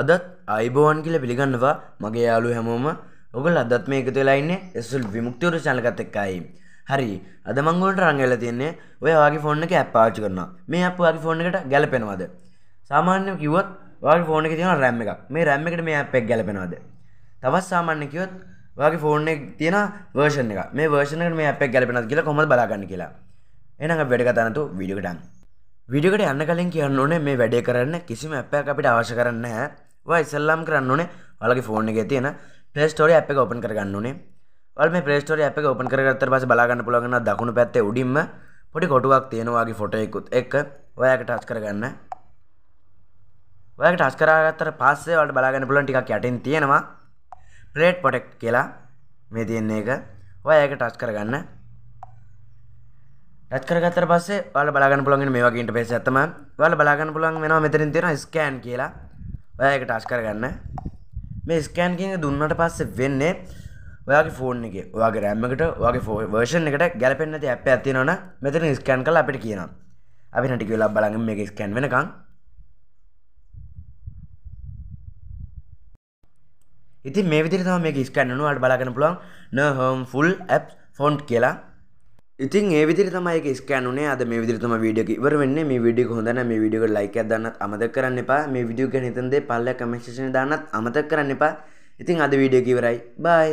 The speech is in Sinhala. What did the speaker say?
අදත් අයිබෝවන් කියල පිළිගන්නවා මගේ යාලු හැමෝම ඔගල් අදත් මේ එකතු වෙලායින්න එසුල් විමුක්තිවර චලකත් එක්කයි හරි අද මංගුලට රංගල තියන්නේ ඔය වගේ ෆෝන් එක ඇපාචි කරනවා මේ අප වගේ ෆෝන් එකට ගැලපෙනවද සාමාන්‍ය කිවත් වගේ ෆෝන එක තියෙන රැම් එකක් මේ රැම් එකට මේ අපෙක් ගැලපෙනවද තවත් සාමාන්‍ය කිවත් වගේ ෆෝන් එක තියෙන වර්ෂන් එක මේ වර්ෂන් එකට මේ අපෙක් ගැලපෙනවද කියලා කොහොමද බලාගන්න කියලා එහෙනම් අපි වැඩ කතා නැතු වීඩියෝ එකට යන්න වීඩියෝ එකට යන්න කලින් කියන්න ඕනේ මේ වැඩේ කරන්න කිසිම අපයක් අපිට අවශ්‍ය කරන්නේ නැහැ ඉසල්ලාම් කරන්න ඕනේ වලගේ ෆෝන් එක තියෙන ප්‍රේස්ටෝරි අප එක ඔපන් කරගන්න ඕනේ වල මේ ප්‍රේස්ටෝරි අප එක ඔපන් කරගත්තර පස්සේ බලාගන්න පුළුවන් දකුණු පැත්තේ උඩින්ම පොඩි කොටුවක් තියෙනවාගේ ෆොටෝ එකකුත් එක්ක ඔයාට ටච් කරගන්න ඔයාට ටච් කරගත්තර පස්සේ වලට බලාගන්න පුළුවන් ටිකක් යටින් තියෙනවා ප්ලේට් ප්‍රොටෙක්ට් කියලා මේ තියෙන එක ඔයාට ටච් කරගන්න ටච් කරගත්තර පස්සේ ඔයාලා බලාගන්න පුළුවන් මේ වගේ ඉන්ටර්ෆේස් එකක් තමයි ඔයාලා බලාගන්න පුළුවන් වෙනවා මෙතනින් තියෙනවා ස්කෑන් කියලා ඔයක ටස් කරගන්න මේ ස්කෑන්කින් දුන්නට පස්සේ වෙන්නේ ඔයාගේ ෆෝන් එක ඔයාගේ රැම්මකට වගේ ෆෝ වර්ෂන් එකට ගැලපෙන්න්න ඇ ඇතිනවන මෙතන ස්කෑන් කල අපිට කියනවා අපි නටික වෙලා බලඟ මේ ස්කැන් වෙනකං ඉති මේ විදිර තම මේ ස්කන්නනුවට බලාගෙන පුළුවන් නහම් ෆුල් ඇප් ෆොන්ට් කියලා ඉතින් ඒ විදි තමයි ස්කෑනුනේ අද මේ විදිරතම වීඩියක ඉවර වෙන්න මේ විඩිය හොඳන මේ විඩියක ලයික දන්නත් අමත කරන්න එපා මේ විඩියෝ ගැන හිතන්දේ පල්ල කමක්ෂණ දාන්නත් අමත කරන්න එපා ඉතින් අද වීඩියෝ කිවරයි බයි